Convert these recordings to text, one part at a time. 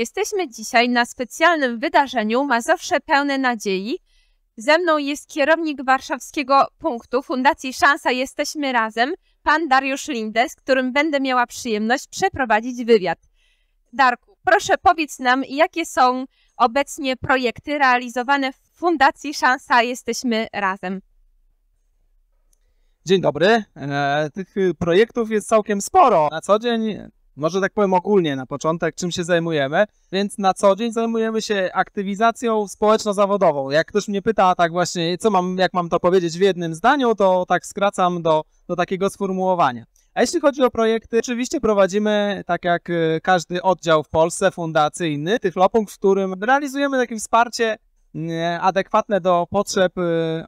Jesteśmy dzisiaj na specjalnym wydarzeniu Mazowsze Pełne Nadziei. Ze mną jest kierownik warszawskiego punktu Fundacji Szansa Jesteśmy Razem, pan Dariusz Linde, z którym będę miała przyjemność przeprowadzić wywiad. Darku, proszę powiedz nam, jakie są obecnie projekty realizowane w Fundacji Szansa Jesteśmy Razem. Dzień dobry. E, tych projektów jest całkiem sporo. Na co dzień może tak powiem ogólnie na początek, czym się zajmujemy. Więc na co dzień zajmujemy się aktywizacją społeczno-zawodową. Jak ktoś mnie pyta, tak właśnie, co mam, jak mam to powiedzieć w jednym zdaniu, to tak skracam do, do takiego sformułowania. A jeśli chodzi o projekty, oczywiście prowadzimy, tak jak y, każdy oddział w Polsce, fundacyjny, tych lopung, w którym realizujemy takie wsparcie y, adekwatne do potrzeb y,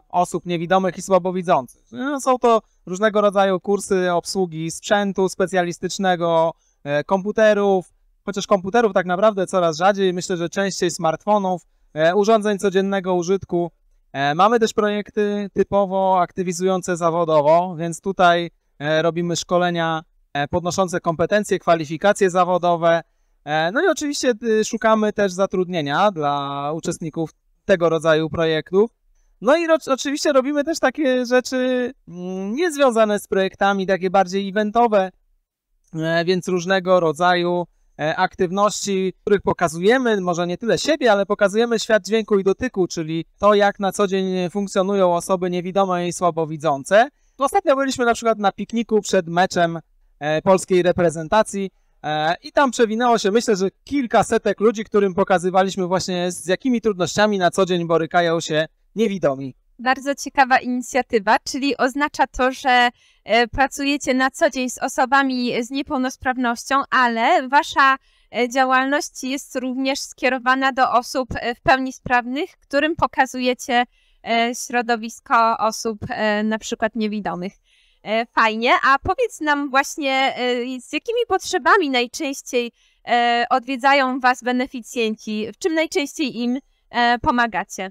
osób niewidomych i słabowidzących. No, są to różnego rodzaju kursy obsługi sprzętu specjalistycznego, E, komputerów, chociaż komputerów tak naprawdę coraz rzadziej, myślę, że częściej smartfonów, e, urządzeń codziennego użytku. E, mamy też projekty typowo aktywizujące zawodowo, więc tutaj robimy szkolenia podnoszące kompetencje, kwalifikacje zawodowe. No i oczywiście y, szukamy też zatrudnienia dla uczestników tego rodzaju projektów. No i oczywiście robimy też takie rzeczy mm, niezwiązane z projektami, takie bardziej eventowe, E, więc różnego rodzaju e, aktywności, w których pokazujemy może nie tyle siebie, ale pokazujemy świat dźwięku i dotyku, czyli to, jak na co dzień funkcjonują osoby niewidome i słabowidzące. Ostatnio byliśmy na przykład na pikniku przed meczem e, polskiej reprezentacji i tam przewinęło się, myślę, że kilka setek ludzi, którym pokazywaliśmy właśnie z jakimi trudnościami na co dzień borykają się niewidomi bardzo ciekawa inicjatywa, czyli oznacza to, że e, pracujecie na co dzień z osobami z niepełnosprawnością, ale wasza e, działalność jest również skierowana do osób e, w pełni sprawnych, którym pokazujecie środowisko osób na przykład niewidomych. Fajnie, a powiedz nam właśnie, z jakimi potrzebami najczęściej odwiedzają Was beneficjenci? W czym najczęściej im pomagacie?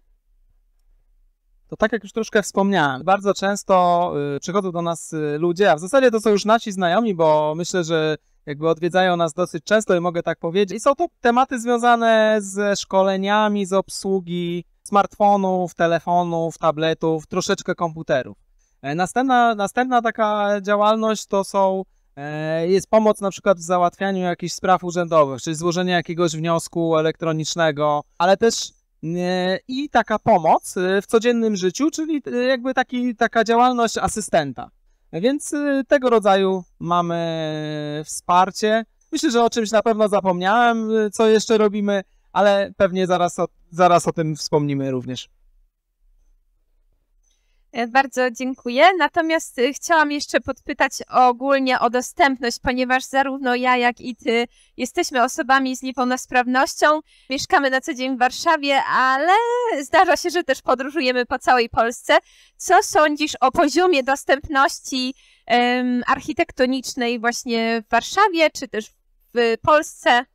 to tak jak już troszkę wspomniałem, bardzo często y, przychodzą do nas y, ludzie, a w zasadzie to są już nasi znajomi, bo myślę, że jakby odwiedzają nas dosyć często i mogę tak powiedzieć. I są to tematy związane ze szkoleniami, z obsługi smartfonów, telefonów, tabletów, troszeczkę komputerów. E, następna, następna taka działalność to są e, jest pomoc na przykład w załatwianiu jakichś spraw urzędowych, czyli złożenie jakiegoś wniosku elektronicznego, ale też E, i taka pomoc e, w codziennym życiu, czyli e, jakby taki, taka działalność asystenta. Więc tego rodzaju mamy wsparcie. Myślę, że o czymś na pewno zapomniałem, co jeszcze robimy, ale pewnie zaraz o, zaraz o tym wspomnimy również. E, bardzo dziękuję. Natomiast y, chciałam jeszcze podpytać ogólnie o dostępność, ponieważ zarówno ja, jak i ty jesteśmy osobami z niepełnosprawnością. Mieszkamy na co dzień w Warszawie, ale zdarza się, że też podróżujemy po całej Polsce. Co sądzisz o poziomie dostępności um, architektonicznej właśnie w Warszawie, czy też w Polsce?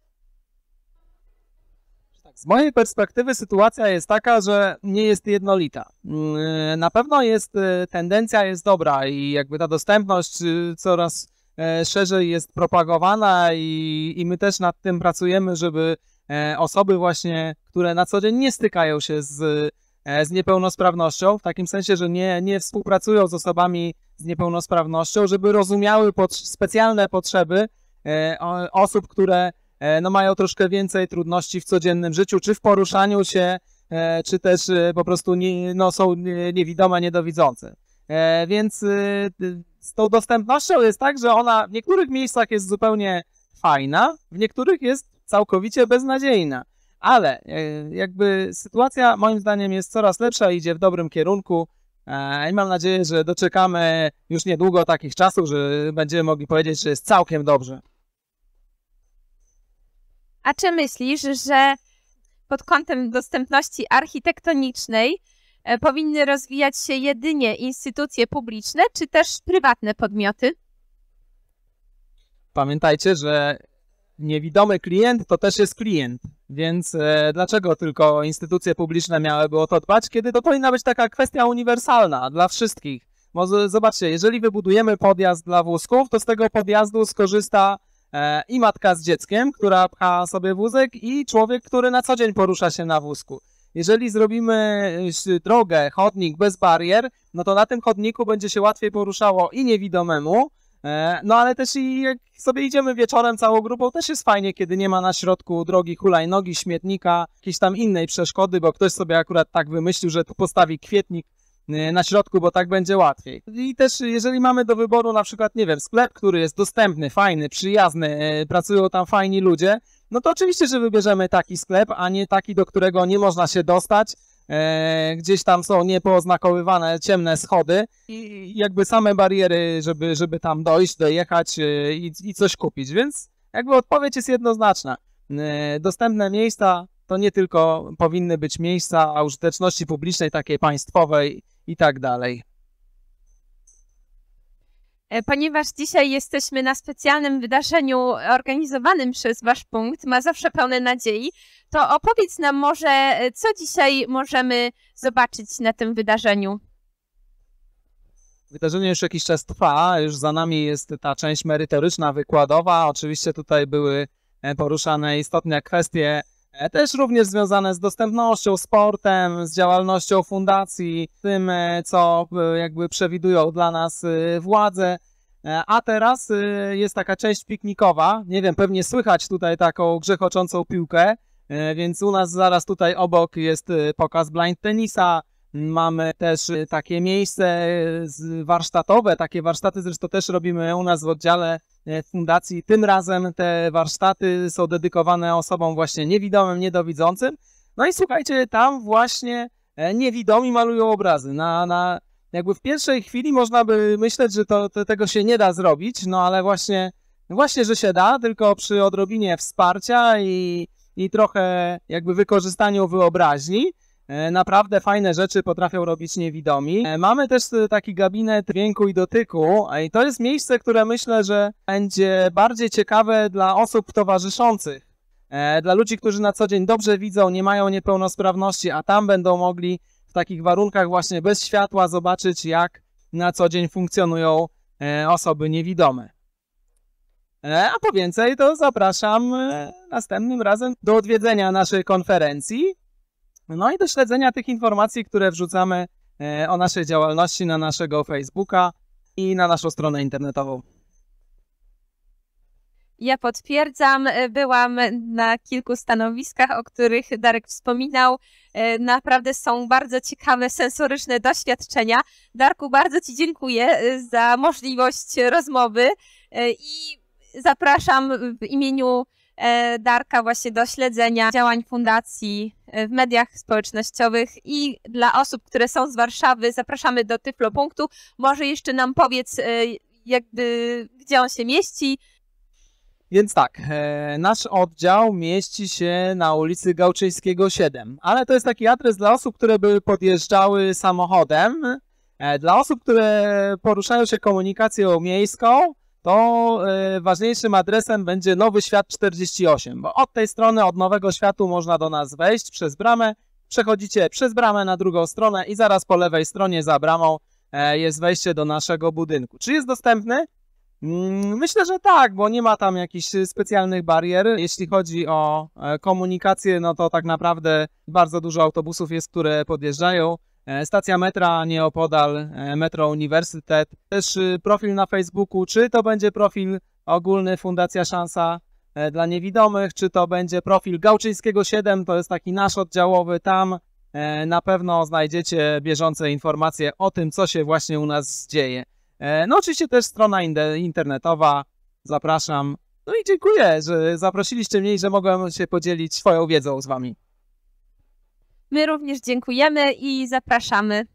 Z mojej perspektywy sytuacja jest taka, że nie jest jednolita. Mm, na pewno jest, y, tendencja jest dobra i jakby ta dostępność y, coraz e, szerzej jest propagowana i, i my też nad tym pracujemy, żeby e, osoby właśnie, które na co dzień nie stykają się z, e, z niepełnosprawnością, w takim sensie, że nie, nie współpracują z osobami z niepełnosprawnością, żeby rozumiały pod, specjalne potrzeby osób, które E, no mają troszkę więcej trudności w codziennym życiu, czy w poruszaniu się, e, czy też e, po prostu nie, no, są niewidome, niedowidzące. Więc z tą dostępnością jest tak, że ona w niektórych miejscach jest zupełnie fajna, w niektórych jest całkowicie beznadziejna. Ale jakby sytuacja moim zdaniem jest coraz lepsza, idzie w dobrym kierunku. I mam nadzieję, że doczekamy już niedługo takich czasów, że będziemy mogli powiedzieć, że jest całkiem dobrze. A czy myślisz, że pod kątem dostępności architektonicznej e, powinny rozwijać się jedynie instytucje publiczne, czy też prywatne podmioty? Pamiętajcie, że niewidomy klient to też jest klient, więc e, dlaczego tylko instytucje publiczne miałyby o to dbać, kiedy to powinna być taka kwestia uniwersalna dla wszystkich? Może, zobaczcie, jeżeli wybudujemy podjazd dla wózków, to z tego podjazdu skorzysta E, i matka z dzieckiem, która pcha sobie wózek i człowiek, który na co dzień porusza się na wózku. Jeżeli zrobimy e, drogę, chodnik bez barier, no to na tym chodniku będzie się łatwiej poruszało i niewidomemu, e, no ale też i jak sobie idziemy wieczorem całą grupą, też jest fajnie, kiedy nie ma na środku drogi hulajnogi, śmietnika, jakiejś tam innej przeszkody, bo ktoś sobie akurat tak wymyślił, że tu postawi kwietnik Y, na środku, bo tak będzie łatwiej. I też jeżeli mamy do wyboru na przykład, nie wiem, sklep, który jest dostępny, fajny, przyjazny, y, pracują tam fajni ludzie, no to oczywiście, że wybierzemy taki sklep, a nie taki, do którego nie można się dostać, E, gdzieś tam są niepoznakowywane ciemne schody i jakby same bariery, żeby, żeby tam dojść, dojechać e, i, i, coś kupić, więc jakby odpowiedź jest jednoznaczna. E, dostępne miejsca to nie tylko powinny być miejsca, a użyteczności publicznej, takiej państwowej i tak dalej. E, ponieważ dzisiaj jesteśmy na specjalnym wydarzeniu organizowanym przez Wasz Punkt, ma zawsze pełne nadziei, to opowiedz nam może, e, co dzisiaj możemy zobaczyć na tym wydarzeniu. Wydarzenie już jakiś czas trwa, już za nami jest ta część merytoryczna, wykładowa. Oczywiście tutaj były e, poruszane istotne kwestie E, też również związane z dostępnością, sportem, z działalnością fundacji, tym e, co e, jakby przewidują dla nas władze. A teraz jest taka część piknikowa. Nie wiem, pewnie słychać tutaj taką grzechoczącą piłkę, więc u nas zaraz tutaj obok jest pokaz blind tenisa. Mamy też takie miejsce warsztatowe, takie warsztaty zresztą też robimy u nas w oddziale E, fundacji. Tym razem te warsztaty są dedykowane osobom właśnie niewidomym, niedowidzącym. No i słuchajcie, tam właśnie e, niewidomi malują obrazy. Na, na, jakby w pierwszej chwili można by myśleć, że to, to tego się nie da zrobić, no ale właśnie, właśnie, że się da, tylko przy odrobinie wsparcia i, i trochę jakby wykorzystaniu wyobraźni, E, naprawdę fajne rzeczy potrafią robić niewidomi. E, mamy też e, taki gabinet dźwięku i dotyku i to jest miejsce, które myślę, że będzie bardziej ciekawe dla osób towarzyszących. Dla ludzi, którzy na co dzień dobrze widzą, nie mają niepełnosprawności, a tam będą mogli w takich warunkach właśnie bez światła zobaczyć, jak na co dzień funkcjonują osoby niewidome. A po więcej to zapraszam następnym razem do odwiedzenia naszej konferencji. No i do śledzenia tych informacji, które wrzucamy e, o naszej działalności na naszego Facebooka i na naszą stronę internetową. Ja potwierdzam, e, byłam na kilku stanowiskach, o których Darek wspominał. E, naprawdę są bardzo ciekawe, sensoryczne doświadczenia. Darku, bardzo Ci dziękuję za możliwość rozmowy i zapraszam w imieniu E, darka właśnie do śledzenia działań fundacji e, w mediach społecznościowych i dla osób, które są z Warszawy zapraszamy do Tyflo Punktu. Może jeszcze nam powiedz e, jakby gdzie on się mieści, więc tak, nasz oddział mieści się na ulicy Gałczyńskiego 7, ale to jest taki adres dla osób, które by podjeżdżały samochodem, dla osób, które poruszają się komunikacją miejską, to e, ważniejszym adresem będzie Nowy Świat 48, bo od tej strony, od Nowego Światu można do nas wejść przez bramę. Przechodzicie przez bramę na drugą stronę i zaraz po lewej stronie za bramą e, jest wejście do naszego budynku. Czy jest dostępny? Mm, myślę, że tak, bo nie ma tam jakichś specjalnych barier. Jeśli chodzi o e, komunikację, no to tak naprawdę bardzo dużo autobusów jest, które podjeżdżają. E, stacja metra nieopodal, e, Metro Uniwersytet, też y, profil na Facebooku, czy to będzie profil ogólny Fundacja Szansa e, dla Niewidomych, czy to będzie profil Gałczyńskiego 7, to jest taki nasz oddziałowy, tam na pewno znajdziecie bieżące informacje o tym, co się właśnie u nas dzieje. No oczywiście też strona internetowa, zapraszam. No i dziękuję, że zaprosiliście mnie i że mogłem się podzielić swoją wiedzą z wami. My również dziękujemy i zapraszamy